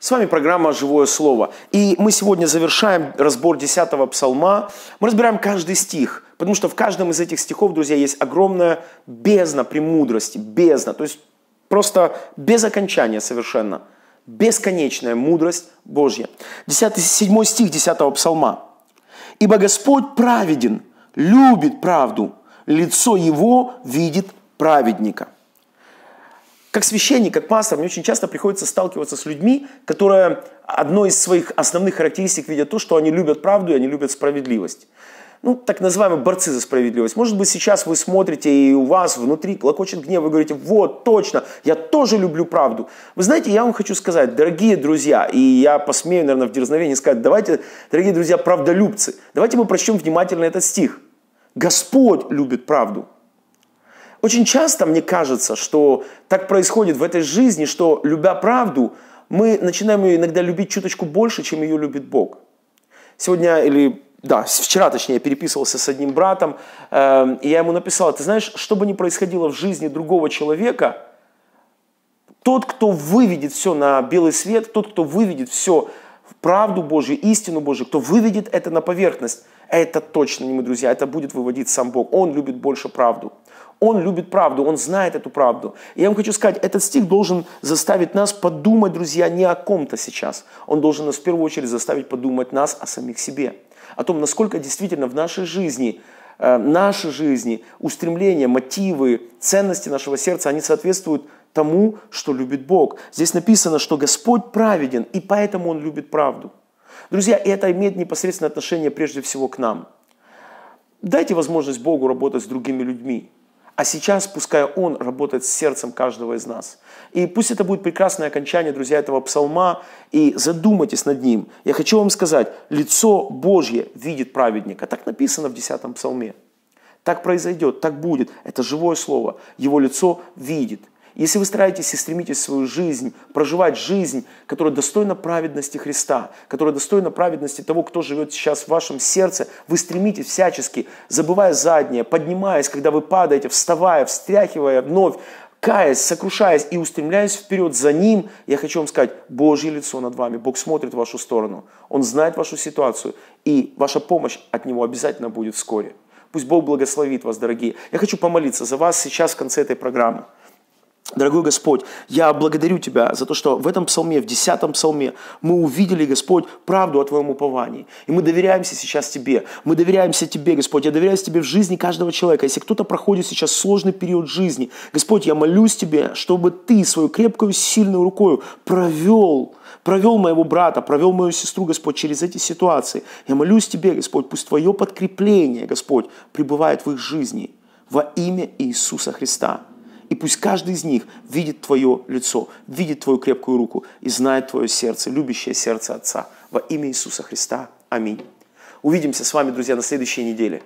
С вами программа «Живое слово». И мы сегодня завершаем разбор 10-го псалма. Мы разбираем каждый стих, потому что в каждом из этих стихов, друзья, есть огромная бездна премудрости, бездна, то есть просто без окончания совершенно. Бесконечная мудрость Божья. 10, стих 10 псалма. «Ибо Господь праведен, любит правду, лицо Его видит праведника». Как священник, как пастор, мне очень часто приходится сталкиваться с людьми, которые одной из своих основных характеристик видят то, что они любят правду и они любят справедливость. Ну, так называемые борцы за справедливость. Может быть, сейчас вы смотрите, и у вас внутри клокочет гнев, вы говорите, вот, точно, я тоже люблю правду. Вы знаете, я вам хочу сказать, дорогие друзья, и я посмею, наверное, в дерзновении сказать, давайте, дорогие друзья, правдолюбцы, давайте мы прочтем внимательно этот стих. Господь любит правду. Очень часто мне кажется, что так происходит в этой жизни, что, любя правду, мы начинаем ее иногда любить чуточку больше, чем ее любит Бог. Сегодня или да, вчера, точнее, я переписывался с одним братом, э, и я ему написал, ты знаешь, что бы ни происходило в жизни другого человека, тот, кто выведет все на белый свет, тот, кто выведет все в правду Божью, истину Божью, кто выведет это на поверхность, это точно не мы, друзья, это будет выводить сам Бог. Он любит больше правду. Он любит правду, он знает эту правду. И я вам хочу сказать, этот стих должен заставить нас подумать, друзья, не о ком-то сейчас. Он должен нас в первую очередь заставить подумать нас о самих себе. О том, насколько действительно в нашей жизни э, нашей жизни, устремления, мотивы, ценности нашего сердца, они соответствуют тому, что любит Бог. Здесь написано, что Господь праведен, и поэтому Он любит правду. Друзья, и это имеет непосредственное отношение прежде всего к нам. Дайте возможность Богу работать с другими людьми. А сейчас пускай Он работает с сердцем каждого из нас. И пусть это будет прекрасное окончание, друзья, этого псалма, и задумайтесь над ним. Я хочу вам сказать, лицо Божье видит праведника. Так написано в 10 псалме. Так произойдет, так будет. Это живое слово. Его лицо видит. Если вы стараетесь и стремитесь свою жизнь, проживать жизнь, которая достойна праведности Христа, которая достойна праведности того, кто живет сейчас в вашем сердце, вы стремитесь всячески, забывая заднее, поднимаясь, когда вы падаете, вставая, встряхивая вновь, каясь, сокрушаясь и устремляясь вперед за Ним, я хочу вам сказать, Божье лицо над вами, Бог смотрит в вашу сторону, Он знает вашу ситуацию, и ваша помощь от Него обязательно будет вскоре. Пусть Бог благословит вас, дорогие. Я хочу помолиться за вас сейчас в конце этой программы. Дорогой Господь, я благодарю Тебя за то, что в этом псалме, в десятом псалме мы увидели, Господь, правду о Твоем уповании. И мы доверяемся сейчас Тебе. Мы доверяемся Тебе, Господь. Я доверяюсь Тебе в жизни каждого человека. Если кто-то проходит сейчас сложный период жизни, Господь, я молюсь Тебе, чтобы Ты свою крепкую, сильную рукою провел, провел моего брата, провел мою сестру, Господь, через эти ситуации. Я молюсь Тебе, Господь, пусть Твое подкрепление, Господь, пребывает в их жизни во имя Иисуса Христа. И пусть каждый из них видит твое лицо, видит твою крепкую руку и знает твое сердце, любящее сердце Отца. Во имя Иисуса Христа. Аминь. Увидимся с вами, друзья, на следующей неделе.